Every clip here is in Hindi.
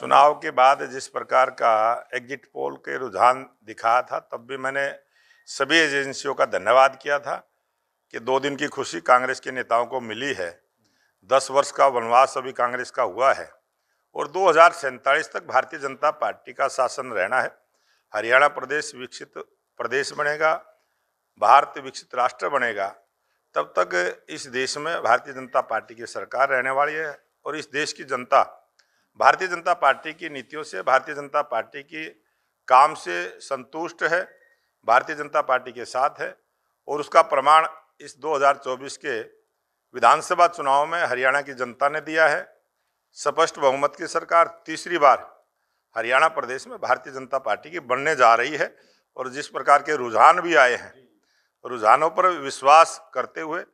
चुनाव के बाद जिस प्रकार का एग्जिट पोल के रुझान दिखाया था तब भी मैंने सभी एजेंसियों का धन्यवाद किया था कि दो दिन की खुशी कांग्रेस के नेताओं को मिली है दस वर्ष का वनवास अभी कांग्रेस का हुआ है और दो तक भारतीय जनता पार्टी का शासन रहना है हरियाणा प्रदेश विकसित प्रदेश बनेगा भारत विकसित राष्ट्र बनेगा तब तक इस देश में भारतीय जनता पार्टी की सरकार रहने वाली है और इस देश की जनता भारतीय जनता पार्टी की नीतियों से भारतीय जनता पार्टी की काम से संतुष्ट है भारतीय जनता पार्टी के साथ है और उसका प्रमाण इस 2024 के विधानसभा चुनाव में हरियाणा की जनता ने दिया है स्पष्ट बहुमत की सरकार तीसरी बार हरियाणा प्रदेश में भारतीय जनता पार्टी की बनने जा रही है और जिस प्रकार के रुझान भी आए हैं रुझानों पर विश्वास करते हुए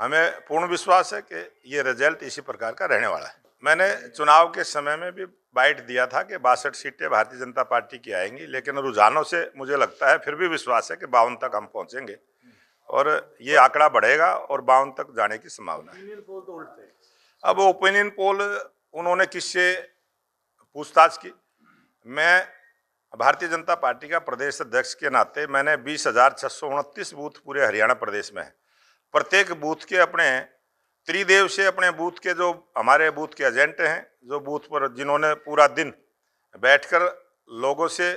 हमें पूर्ण विश्वास है कि ये रिजल्ट इसी प्रकार का रहने वाला है मैंने चुनाव के समय में भी बाइट दिया था कि बासठ सीटें भारतीय जनता पार्टी की आएंगी लेकिन रुझानों से मुझे लगता है फिर भी विश्वास है कि बावन तक हम पहुंचेंगे और ये आंकड़ा बढ़ेगा और बावन तक जाने की संभावना है तो अब ओपिनियन पोल उन्होंने किससे पूछताछ की मैं भारतीय जनता पार्टी का प्रदेश अध्यक्ष के नाते मैंने बीस हज़ार छः सौ उनतीस बूथ पूरे हरियाणा प्रदेश में है प्रत्येक बूथ के अपने त्रिदेव से अपने बूथ के जो हमारे बूथ के एजेंट हैं जो बूथ पर जिन्होंने पूरा दिन बैठकर लोगों से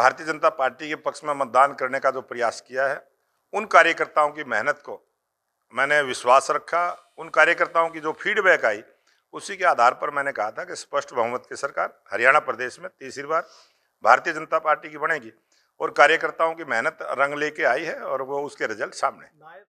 भारतीय जनता पार्टी के पक्ष में मतदान करने का जो प्रयास किया है उन कार्यकर्ताओं की मेहनत को मैंने विश्वास रखा उन कार्यकर्ताओं की जो फीडबैक आई उसी के आधार पर मैंने कहा था कि स्पष्ट बहुमत की सरकार हरियाणा प्रदेश में तीसरी बार भारतीय जनता पार्टी की बनेगी और कार्यकर्ताओं की मेहनत रंग लेके आई है और वो उसके रिजल्ट सामने